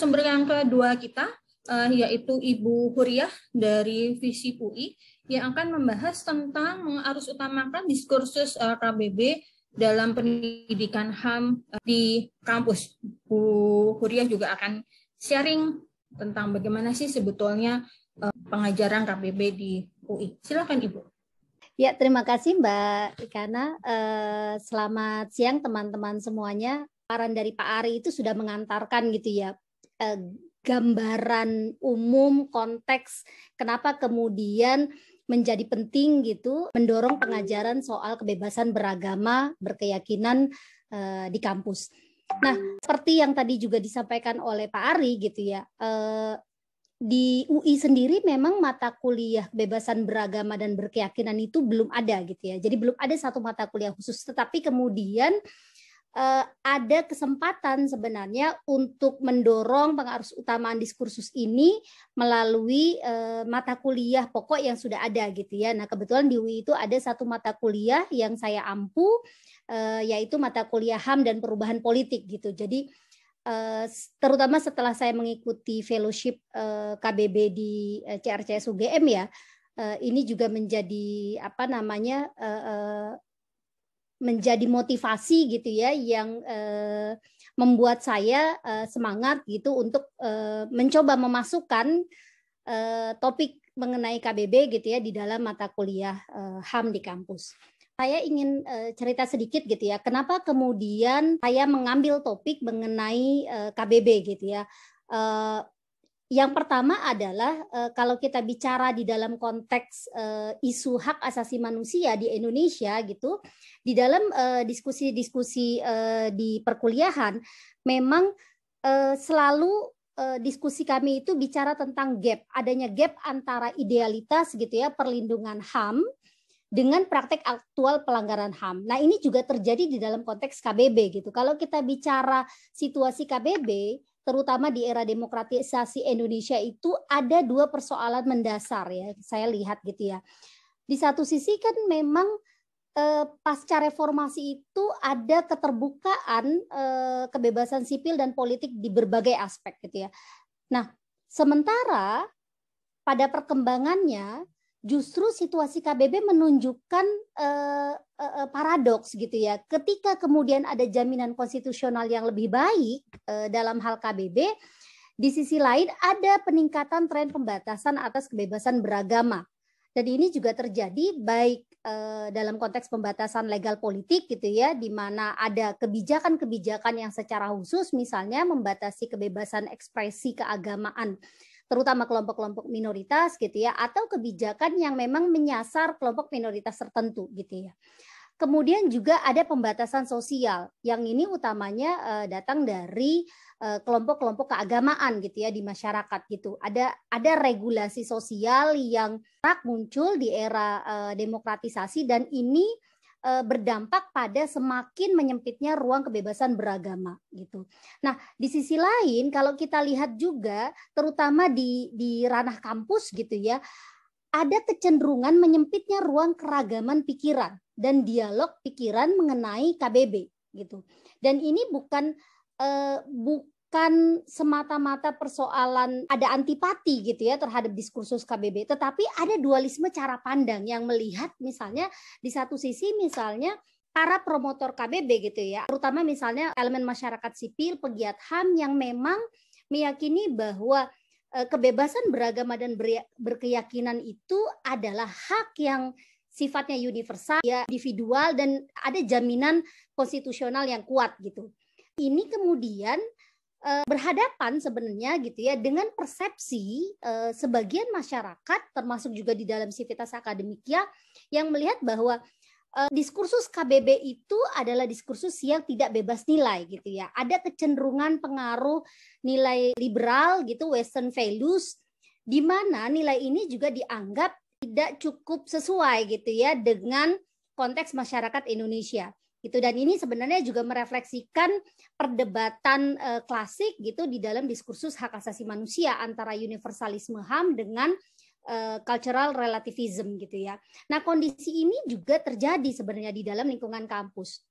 Narasumber yang kedua kita uh, yaitu Ibu Huriah dari Visi UI yang akan membahas tentang mengarusutamakan utamakan diskursus uh, eh, KBB dalam pendidikan HAM uh, eh, di kampus. Bu Huriah juga akan sharing tentang bagaimana sih sebetulnya uh, pengajaran KBB di UI. Silakan Ibu. Ya, terima kasih Mbak Ikana. selamat siang teman-teman semuanya Paran dari Pak Ari itu sudah mengantarkan gitu ya eh, gambaran umum konteks kenapa kemudian menjadi penting gitu mendorong pengajaran soal kebebasan beragama berkeyakinan eh, di kampus. Nah, seperti yang tadi juga disampaikan oleh Pak Ari gitu ya. Eh, di UI sendiri memang mata kuliah kebebasan beragama dan berkeyakinan itu belum ada gitu ya. Jadi belum ada satu mata kuliah khusus, tetapi kemudian eh, ada kesempatan sebenarnya untuk mendorong pengarus utamaan diskursus ini melalui eh, mata kuliah pokok yang sudah ada gitu ya. Nah, kebetulan di UI itu ada satu mata kuliah yang saya ampu eh, yaitu mata kuliah HAM dan perubahan politik gitu. Jadi eh, terutama setelah saya mengikuti fellowship eh, KBB di eh, CRCS UGM ya, eh, ini juga menjadi apa namanya eh, eh, menjadi motivasi gitu ya yang eh, membuat saya eh, semangat gitu untuk eh, mencoba memasukkan eh, topik mengenai KBB gitu ya di dalam mata kuliah eh, HAM di kampus. Saya ingin eh, cerita sedikit gitu ya. Kenapa kemudian saya mengambil topik mengenai eh, KBB gitu ya. Eh, yang pertama adalah eh, kalau kita bicara di dalam konteks eh, isu hak asasi manusia di Indonesia gitu, di dalam eh, diskusi-diskusi di perkuliahan memang selalu diskusi kami itu bicara tentang gap, adanya gap antara idealitas gitu ya perlindungan HAM dengan praktek aktual pelanggaran HAM. Nah, ini juga terjadi di dalam konteks KBB gitu. Kalau kita bicara situasi KBB, terutama di era demokratisasi Indonesia itu ada dua persoalan mendasar ya saya lihat gitu ya di satu sisi kan memang eh, pasca reformasi itu ada keterbukaan eh, kebebasan sipil dan politik di berbagai aspek gitu ya nah sementara pada perkembangannya justru situasi KBB menunjukkan uh, uh, paradoks gitu ya. Ketika kemudian ada jaminan konstitusional yang lebih baik uh, dalam hal KBB, di sisi lain ada peningkatan tren pembatasan atas kebebasan beragama. Dan ini juga terjadi baik uh, dalam konteks pembatasan legal politik gitu ya, di mana ada kebijakan-kebijakan yang secara khusus misalnya membatasi kebebasan ekspresi keagamaan terutama kelompok-kelompok minoritas gitu ya atau kebijakan yang memang menyasar kelompok minoritas tertentu gitu ya. Kemudian juga ada pembatasan sosial yang ini utamanya uh, datang dari eh, kelompok-kelompok uh, keagamaan gitu ya di masyarakat gitu. Ada ada regulasi sosial yang tak muncul di era uh, demokratisasi dan ini Eh, berdampak pada semakin menyempitnya ruang kebebasan beragama gitu. Nah, di sisi lain kalau kita lihat juga terutama di di ranah kampus gitu ya, ada kecenderungan menyempitnya ruang keragaman pikiran dan dialog pikiran mengenai KBB gitu. Dan ini bukan eh, bu, bukan semata-mata persoalan ada antipati gitu ya terhadap diskursus KBB, tetapi ada dualisme cara pandang yang melihat misalnya di satu sisi misalnya para promotor KBB gitu ya, terutama misalnya elemen masyarakat sipil, pegiat HAM yang memang meyakini bahwa eh, kebebasan beragama dan berkeyakinan itu adalah hak yang sifatnya universal, ya individual dan ada jaminan konstitusional yang kuat gitu. Ini kemudian uh, berhadapan sebenarnya gitu ya dengan persepsi uh, sebagian masyarakat termasuk juga di dalam sivitas akademikia ya, yang melihat bahwa uh, diskursus KBB itu adalah diskursus yang tidak bebas nilai gitu ya. Ada kecenderungan pengaruh nilai liberal gitu western values di mana nilai ini juga dianggap tidak cukup sesuai gitu ya dengan konteks masyarakat Indonesia gitu dan ini sebenarnya juga merefleksikan perdebatan e, klasik gitu di dalam diskursus hak asasi manusia antara universalisme HAM dengan e, cultural relativism gitu ya. Nah, kondisi ini juga terjadi sebenarnya di dalam lingkungan kampus.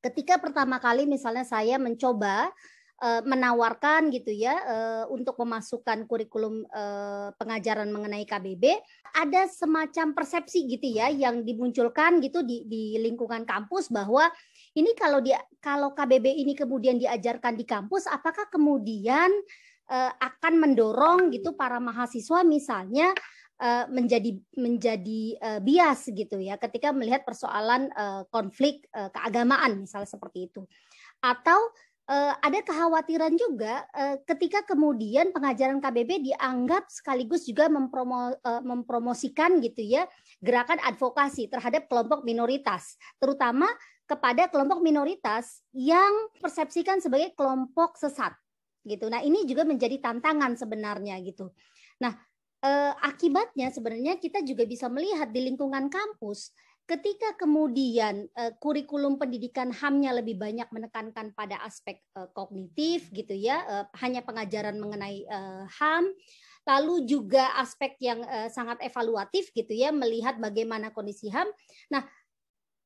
Ketika pertama kali misalnya saya mencoba Eh, menawarkan gitu ya eh, untuk memasukkan kurikulum eh, pengajaran mengenai KBB ada semacam persepsi gitu ya yang dimunculkan gitu di, di lingkungan kampus bahwa ini kalau dia kalau KBB ini kemudian diajarkan di kampus apakah kemudian akan mendorong gitu para mahasiswa misalnya menjadi menjadi bias gitu ya ketika melihat persoalan konflik keagamaan misalnya seperti itu atau Eh, ada kekhawatiran juga eh, ketika kemudian pengajaran KBB dianggap sekaligus juga mempromo, eh, mempromosikan gitu ya gerakan advokasi terhadap kelompok minoritas, terutama kepada kelompok minoritas yang persepsikan sebagai kelompok sesat gitu. Nah, ini juga menjadi tantangan sebenarnya gitu. Nah, eh, akibatnya sebenarnya kita juga bisa melihat di lingkungan kampus ketika kemudian uh, kurikulum pendidikan HAM-nya lebih banyak menekankan pada aspek uh, kognitif gitu ya, uh, hanya pengajaran mengenai uh, HAM, lalu juga aspek yang uh, sangat evaluatif gitu ya, melihat bagaimana kondisi HAM. Nah,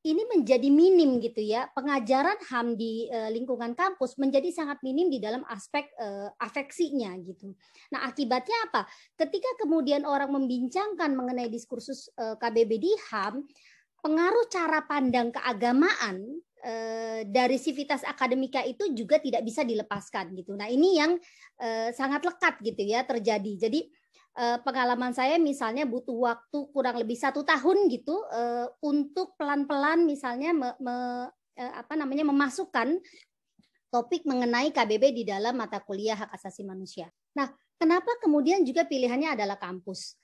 ini menjadi minim gitu ya pengajaran ham di uh, lingkungan kampus menjadi sangat minim di dalam aspek uh, afeksinya gitu. Nah akibatnya apa? Ketika kemudian orang membincangkan mengenai diskursus uh, KBB di ham, pengaruh cara pandang keagamaan eh, dari sivitas akademika itu juga tidak bisa dilepaskan gitu. Nah ini yang eh, sangat lekat gitu ya terjadi. Jadi eh, pengalaman saya misalnya butuh waktu kurang lebih satu tahun gitu untuk pelan-pelan misalnya me, me, apa namanya memasukkan topik mengenai KBB di dalam mata kuliah hak asasi manusia. Nah, kenapa kemudian juga pilihannya adalah kampus?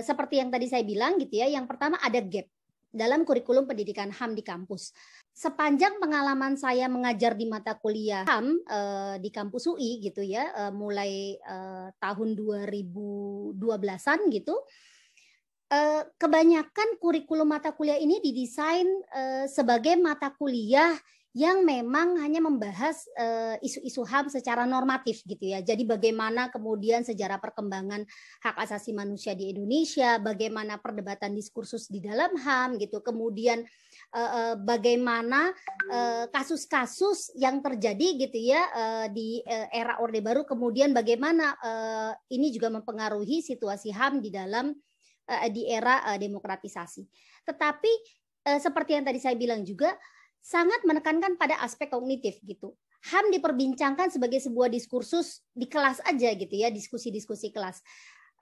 seperti yang tadi saya bilang gitu ya, yang pertama ada gap dalam kurikulum pendidikan HAM di kampus. Sepanjang pengalaman saya mengajar di mata kuliah HAM eh, di kampus UI gitu ya, eh, mulai eh, tahun 2012-an gitu, eh, kebanyakan kurikulum mata kuliah ini didesain eh, sebagai mata kuliah yang memang hanya membahas eh, isu-isu uh, HAM secara normatif gitu ya. Jadi bagaimana kemudian sejarah perkembangan hak asasi manusia di Indonesia, bagaimana perdebatan diskursus di dalam HAM gitu. Kemudian uh, uh, bagaimana kasus-kasus yang terjadi gitu ya di era Orde Baru, kemudian bagaimana ini juga mempengaruhi situasi HAM di dalam di era demokratisasi. Tetapi seperti yang tadi saya bilang juga sangat menekankan pada aspek kognitif gitu. HAM diperbincangkan sebagai sebuah diskursus di kelas aja gitu ya, diskusi-diskusi kelas.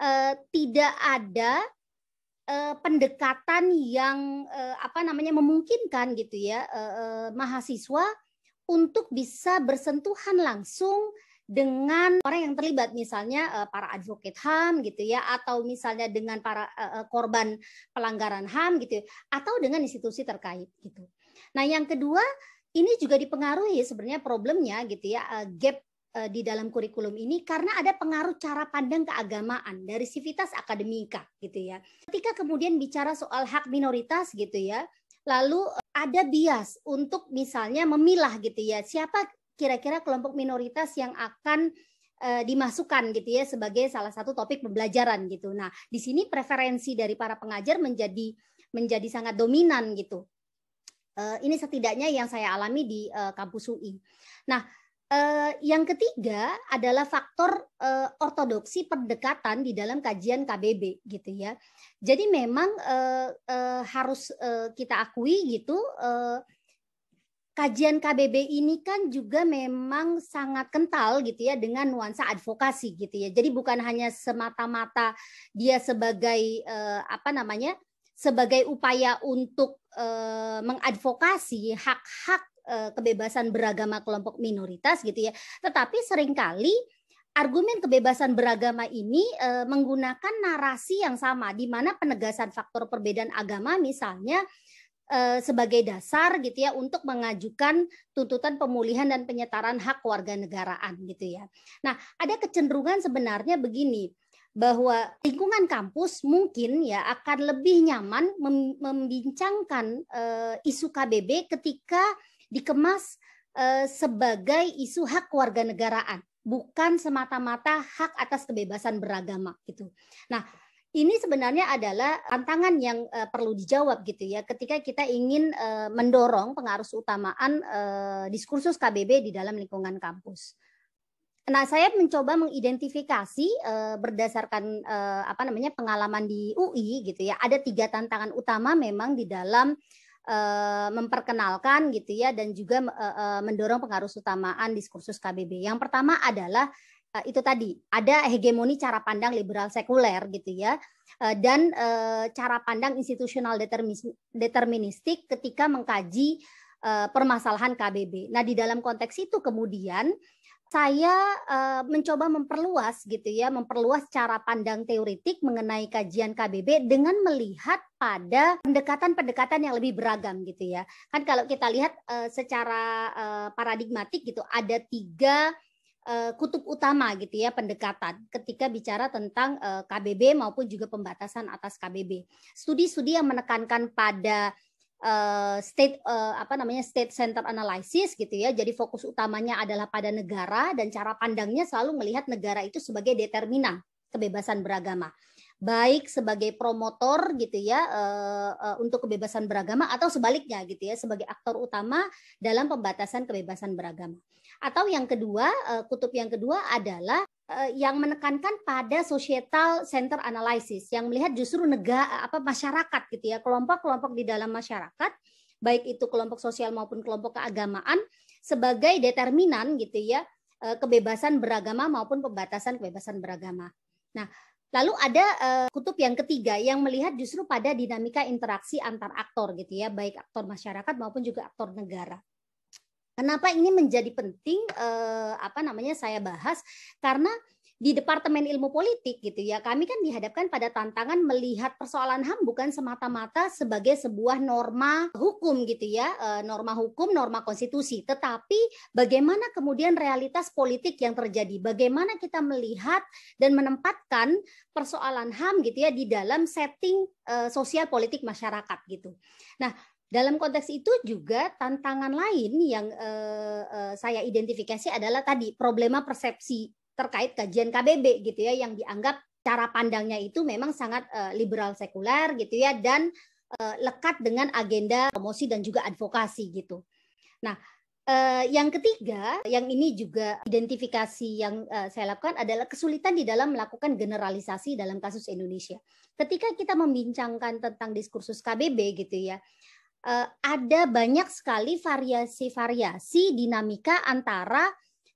E, tidak ada e, pendekatan yang e, apa namanya memungkinkan gitu ya e, e, mahasiswa untuk bisa bersentuhan langsung dengan orang yang terlibat misalnya para advokat HAM gitu ya atau misalnya dengan para korban pelanggaran HAM gitu ya, atau dengan institusi terkait gitu. Nah, yang kedua, ini juga dipengaruhi sebenarnya problemnya gitu ya, eh, gap eh, di dalam kurikulum ini karena ada pengaruh cara pandang keagamaan dari sivitas akademika gitu ya. Ketika kemudian bicara soal hak minoritas gitu ya, lalu eh, ada bias untuk misalnya memilah gitu ya, siapa kira-kira kelompok minoritas yang akan dimasukkan gitu ya sebagai salah satu topik pembelajaran gitu. Nah, di sini preferensi dari para pengajar menjadi menjadi sangat dominan gitu. Eh, ini setidaknya yang saya alami di eh, kampus UI. Nah, eh, yang ketiga adalah faktor ortodoksi pendekatan di dalam kajian KBB gitu ya. Jadi memang harus kita akui gitu kajian KBB ini kan juga memang sangat kental gitu ya dengan nuansa advokasi gitu ya. Jadi bukan hanya semata-mata dia sebagai eh, apa namanya sebagai upaya untuk eh, mengadvokasi hak-hak eh, kebebasan beragama kelompok minoritas gitu ya. Tetapi seringkali argumen kebebasan beragama ini eh, menggunakan narasi yang sama di mana penegasan faktor perbedaan agama misalnya sebagai dasar gitu ya untuk mengajukan tuntutan pemulihan dan penyetaraan hak warga negaraan gitu ya. Nah, ada kecenderungan sebenarnya begini, bahwa lingkungan kampus mungkin ya akan lebih nyaman membincangkan uh, isu KBB ketika dikemas uh, sebagai isu hak warga negaraan bukan semata-mata hak atas kebebasan beragama gitu. Nah, ini sebenarnya adalah tantangan yang uh, perlu dijawab gitu ya ketika kita ingin uh, mendorong pengarus utamaan uh, diskursus KBB di dalam lingkungan kampus. Nah, saya mencoba mengidentifikasi uh, berdasarkan uh, apa namanya pengalaman di UI gitu ya. Ada tiga tantangan utama memang di dalam uh, memperkenalkan gitu ya dan juga mendorong pengaruh utamaan diskursus KBB. Yang pertama adalah itu tadi ada hegemoni cara pandang liberal sekuler gitu ya dan cara pandang institusional deterministik ketika mengkaji permasalahan KBB. Nah, di dalam konteks itu kemudian saya uh, mencoba memperluas gitu ya, memperluas cara pandang teoritik mengenai kajian KBB dengan melihat pada pendekatan-pendekatan yang lebih beragam gitu ya. Kan kalau kita lihat uh, secara uh, paradigmatik gitu, ada tiga kutub utama gitu ya pendekatan ketika bicara tentang uh, KBB maupun juga pembatasan atas KBB. Studi-studi yang menekankan pada Eh, state uh, apa namanya state center analysis gitu ya. Jadi fokus utamanya adalah pada negara dan cara pandangnya selalu melihat negara itu sebagai determinan kebebasan beragama. Baik sebagai promotor gitu ya uh, uh, untuk kebebasan beragama atau sebaliknya gitu ya sebagai aktor utama dalam pembatasan kebebasan beragama. Atau yang kedua, uh, kutub yang kedua adalah Eh, yang menekankan pada societal center analysis yang melihat justru negara apa masyarakat gitu ya kelompok-kelompok di dalam masyarakat baik itu kelompok sosial maupun kelompok keagamaan sebagai determinan gitu ya eh, kebebasan beragama maupun pembatasan kebebasan beragama. Nah, lalu ada eh, kutub yang ketiga yang melihat justru pada dinamika interaksi antar aktor gitu ya baik aktor masyarakat maupun juga aktor negara. Kenapa ini menjadi penting eh, apa namanya saya bahas karena di Departemen Ilmu Politik gitu ya. Kami kan dihadapkan pada tantangan melihat persoalan HAM bukan semata-mata sebagai sebuah norma hukum gitu ya, eh, norma hukum, norma konstitusi, tetapi bagaimana kemudian realitas politik yang terjadi, bagaimana kita melihat dan menempatkan persoalan HAM gitu ya di dalam setting eh, sosial politik masyarakat gitu. Nah, dalam konteks itu juga tantangan lain yang eh, eh, saya identifikasi adalah tadi problema persepsi terkait kajian KBB gitu ya yang dianggap cara pandangnya itu memang sangat eh, liberal sekuler gitu ya dan eh, lekat dengan agenda promosi dan juga advokasi gitu. Nah, eh, yang ketiga yang ini juga identifikasi yang eh, saya lakukan adalah kesulitan di dalam melakukan generalisasi dalam kasus Indonesia. Ketika kita membincangkan tentang diskursus KBB gitu ya uh, ada banyak sekali variasi-variasi dinamika antara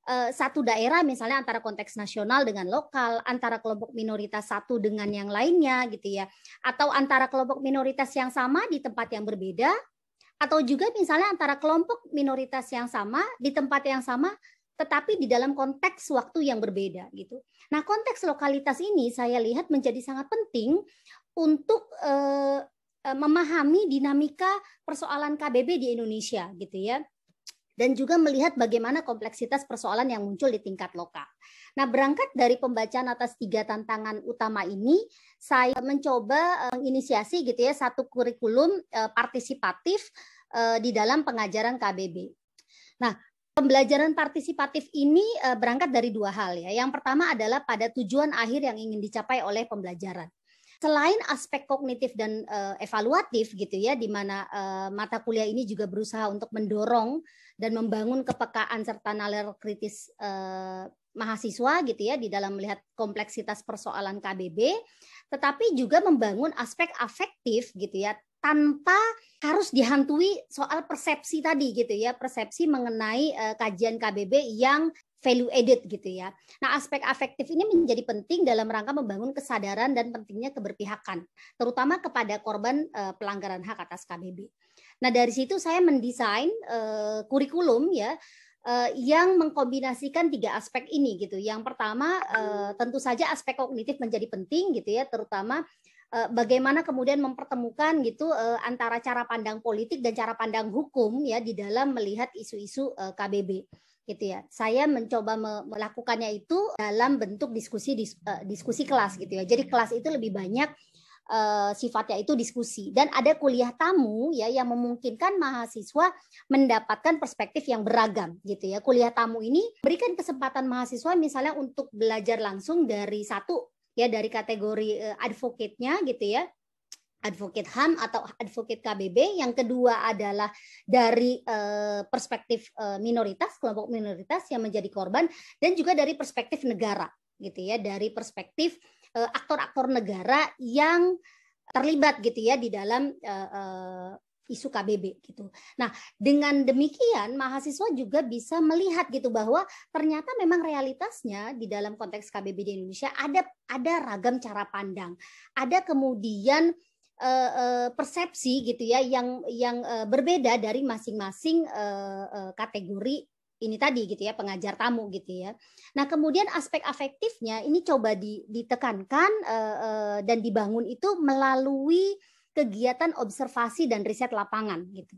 eh, satu daerah misalnya antara konteks nasional dengan lokal, antara kelompok minoritas satu dengan yang lainnya gitu ya. Atau antara kelompok minoritas yang sama di tempat yang berbeda atau juga misalnya antara kelompok minoritas yang sama di tempat yang sama tetapi di dalam konteks waktu yang berbeda gitu. Nah, konteks lokalitas ini saya lihat menjadi sangat penting untuk eh, Eh, memahami dinamika persoalan KBB di Indonesia gitu ya dan juga melihat bagaimana kompleksitas persoalan yang muncul di tingkat lokal. Nah, berangkat dari pembacaan atas tiga tantangan utama ini, saya mencoba menginisiasi eh, gitu ya satu kurikulum eh, partisipatif di dalam pengajaran KBB. Nah, Pembelajaran partisipatif ini berangkat dari dua hal ya. Yang pertama adalah pada tujuan akhir yang ingin dicapai oleh pembelajaran selain aspek kognitif dan uh, evaluatif gitu ya di mana uh, mata kuliah ini juga berusaha untuk mendorong dan membangun kepekaan serta nalar kritis uh, mahasiswa gitu ya di dalam melihat kompleksitas persoalan KBB tetapi juga membangun aspek afektif gitu ya tanpa harus dihantui soal persepsi tadi gitu ya persepsi mengenai uh, kajian KBB yang value added gitu ya. Nah, aspek afektif ini menjadi penting dalam rangka membangun kesadaran dan pentingnya keberpihakan, terutama kepada korban uh, pelanggaran hak atas KBB. Nah, dari situ saya mendesain uh, kurikulum ya uh, yang mengkombinasikan tiga aspek ini gitu. Yang pertama uh, tentu saja aspek kognitif menjadi penting gitu ya, terutama bagaimana kemudian mempertemukan gitu antara cara pandang politik dan cara pandang hukum ya di dalam melihat isu-isu KBB gitu ya. Saya mencoba melakukannya itu dalam bentuk diskusi eh, diskusi kelas gitu ya. Jadi kelas itu lebih banyak uh, sifatnya itu diskusi dan ada kuliah tamu ya yang memungkinkan mahasiswa mendapatkan perspektif yang beragam gitu ya. Kuliah tamu ini berikan kesempatan mahasiswa misalnya untuk belajar langsung dari satu ya dari kategori uh, advocate-nya gitu ya advokat HAM atau advokat KBB, yang kedua adalah dari eh, perspektif eh, minoritas, kelompok minoritas yang menjadi korban dan juga dari perspektif negara gitu ya, dari perspektif eh, aktor-aktor negara yang terlibat gitu ya di dalam isu KBB gitu. Nah, dengan demikian mahasiswa juga bisa melihat gitu bahwa ternyata memang realitasnya di dalam konteks KBB di Indonesia ada ada ragam cara pandang. Ada kemudian Eh, eh, persepsi gitu ya yang yang eh, berbeda dari masing-masing kategori ini tadi gitu ya pengajar tamu gitu ya. Nah kemudian aspek afektifnya ini coba ditekankan dan dibangun itu melalui kegiatan observasi dan riset lapangan gitu.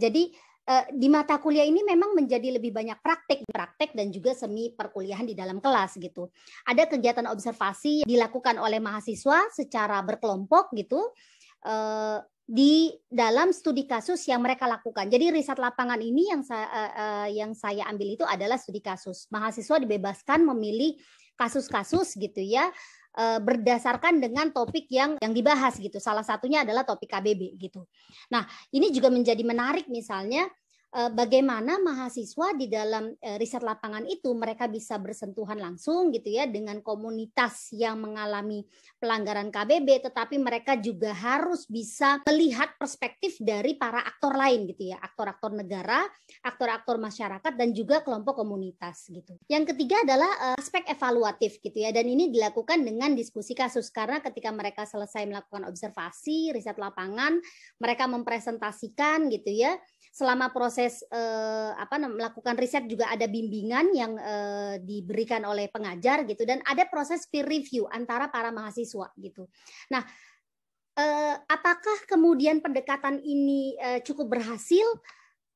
Jadi Eh, di mata kuliah ini memang menjadi lebih banyak praktek, praktek dan juga semi perkuliahan di dalam kelas gitu. Ada kegiatan observasi yang dilakukan oleh mahasiswa secara berkelompok gitu eh, di dalam studi kasus yang mereka lakukan. Jadi riset lapangan ini yang saya eh, yang saya ambil itu adalah studi kasus. Mahasiswa dibebaskan memilih kasus-kasus gitu ya Eh, berdasarkan dengan topik yang yang dibahas gitu. Salah satunya adalah topik KBB gitu. Nah, ini juga menjadi menarik misalnya Eh, bagaimana mahasiswa di dalam eh, riset lapangan itu mereka bisa bersentuhan langsung gitu ya dengan komunitas yang mengalami pelanggaran KBB tetapi mereka juga harus bisa melihat perspektif dari para aktor lain gitu ya aktor-aktor negara aktor-aktor masyarakat dan juga kelompok komunitas gitu yang ketiga adalah eh, aspek evaluatif gitu ya dan ini dilakukan dengan diskusi kasus karena ketika mereka selesai melakukan observasi riset lapangan mereka mempresentasikan gitu ya selama proses proses eh, apa melakukan riset juga ada bimbingan yang eh, diberikan oleh pengajar gitu dan ada proses peer review antara para mahasiswa gitu. Nah, eh, apakah kemudian pendekatan ini eh, cukup berhasil?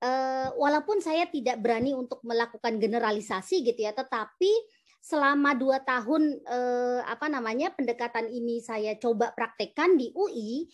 Eh, walaupun saya tidak berani untuk melakukan generalisasi gitu ya, tetapi selama dua tahun eh, apa namanya pendekatan ini saya coba praktekkan di UI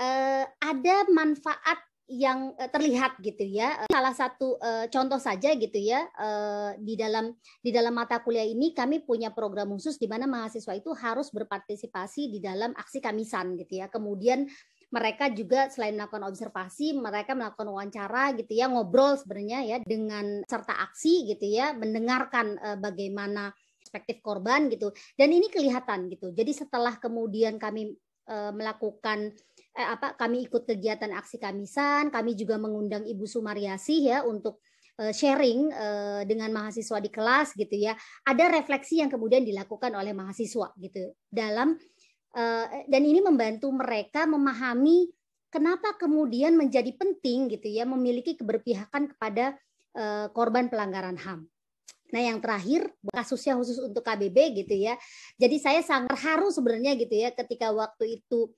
Uh, eh, ada manfaat yang eh, terlihat gitu ya. Salah satu uh, contoh saja gitu ya uh, di dalam di dalam mata kuliah ini kami punya program khusus di mana mahasiswa itu harus berpartisipasi di dalam aksi kamisan gitu ya. Kemudian mereka juga selain melakukan observasi, mereka melakukan wawancara gitu ya, ngobrol sebenarnya ya dengan serta aksi gitu ya, mendengarkan uh, bagaimana perspektif korban gitu. Dan ini kelihatan gitu. Jadi setelah kemudian kami melakukan eh, apa kami ikut kegiatan aksi kamisan, kami juga mengundang Ibu Sumariasih ya untuk eh, sharing eh, dengan mahasiswa di kelas gitu ya. Ada refleksi yang kemudian dilakukan oleh mahasiswa gitu dalam eh, dan ini membantu mereka memahami kenapa kemudian menjadi penting gitu ya memiliki keberpihakan kepada korban pelanggaran HAM. Nah, yang terakhir kasusnya khusus untuk KBB gitu ya. Jadi saya sangat haru sebenarnya gitu ya ketika waktu itu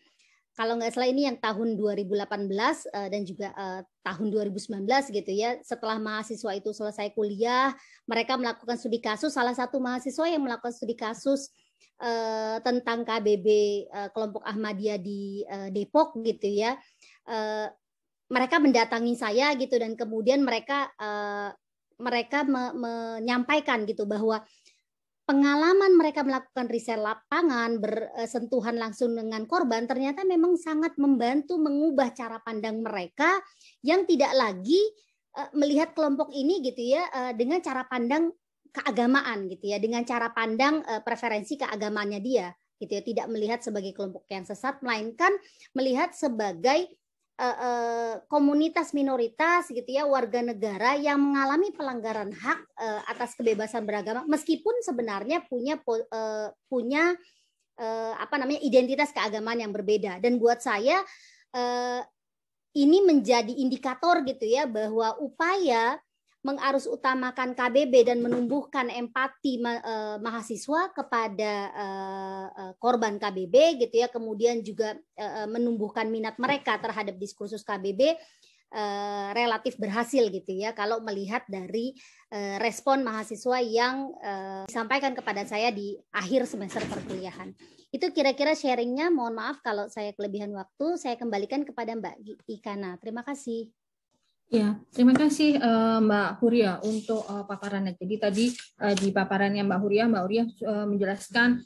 kalau nggak salah ini yang tahun 2018 uh, eh, dan juga uh, tahun 2019 gitu ya. Setelah mahasiswa itu selesai kuliah, mereka melakukan studi kasus. Salah satu mahasiswa yang melakukan studi kasus uh, tentang KBB uh, kelompok Ahmadiyah di uh, Depok gitu ya. Uh, mereka mendatangi saya gitu dan kemudian mereka uh, mereka me menyampaikan gitu bahwa pengalaman mereka melakukan riset lapangan, bersentuhan eh, langsung dengan korban, ternyata memang sangat membantu mengubah cara pandang mereka yang tidak lagi eh, melihat kelompok ini gitu ya eh, dengan cara pandang keagamaan gitu ya, dengan cara pandang preferensi keagamannya dia gitu ya, tidak melihat sebagai kelompok yang sesat melainkan melihat sebagai Eh, eh, komunitas minoritas gitu ya warga negara yang mengalami pelanggaran hak eh, atas kebebasan beragama meskipun sebenarnya punya punya apa namanya identitas keagamaan yang berbeda dan buat saya ini menjadi indikator gitu ya bahwa upaya mengarus utamakan KBB dan menumbuhkan empati ma eh, mahasiswa kepada eh, korban KBB gitu ya kemudian juga eh, menumbuhkan minat mereka terhadap diskursus KBB eh, relatif berhasil gitu ya kalau melihat dari eh, respon mahasiswa yang eh, disampaikan kepada saya di akhir semester perkuliahan itu kira-kira sharingnya mohon maaf kalau saya kelebihan waktu saya kembalikan kepada Mbak Ikana terima kasih Ya, terima kasih eh, Mbak Huria untuk eh, paparannya. Jadi tadi eh, di paparannya Mbak Huria, Mbak Huria menjelaskan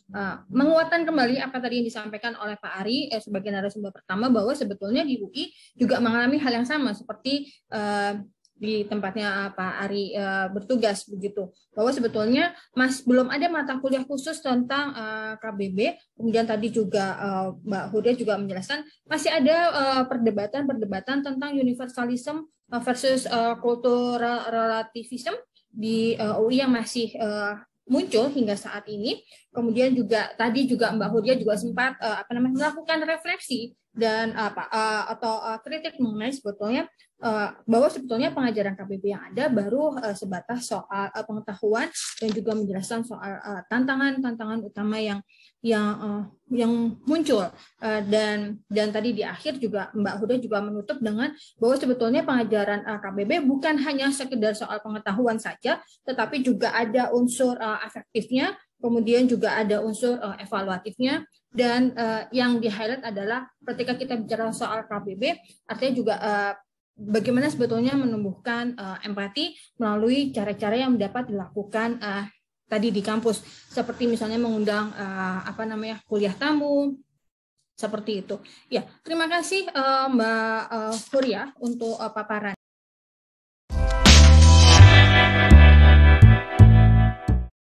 menguatkan kembali apa tadi yang disampaikan oleh Pak Ari eh, sebagai narasumber pertama bahwa sebetulnya di UI juga mengalami hal yang sama seperti uh, di tempatnya Pak Ari uh, bertugas begitu bahwa sebetulnya mas belum ada mata kuliah khusus tentang uh, KBB kemudian tadi juga uh, Mbak Huda juga menjelaskan masih ada perdebatan-perdebatan tentang universalisme Uh, versus uh, kultural relativism di UI uh, yang masih uh, muncul hingga saat ini. Kemudian juga tadi juga Mbak Hudia juga sempat apa namanya melakukan refleksi dan apa atau kritik mengenai sebetulnya bahwa sebetulnya pengajaran KPP yang ada baru sebatas soal pengetahuan dan juga menjelaskan soal tantangan-tantangan tantangan -tantangan utama yang yang uh, yang muncul uh, dan dan tadi di akhir juga Mbak Huda juga menutup dengan bahwa sebetulnya pengajaran uh, eh, KBB bukan hanya sekedar soal pengetahuan saja tetapi juga ada unsur uh, afektifnya kemudian juga ada unsur uh, evaluatifnya dan uh, yang di highlight adalah ketika kita bicara soal KBB artinya juga uh, bagaimana sebetulnya menumbuhkan uh, empati melalui cara-cara yang dapat dilakukan uh, tadi di kampus seperti misalnya mengundang uh, apa namanya kuliah tamu seperti itu. Ya, terima kasih uh, Mbak uh, Surya untuk uh, paparan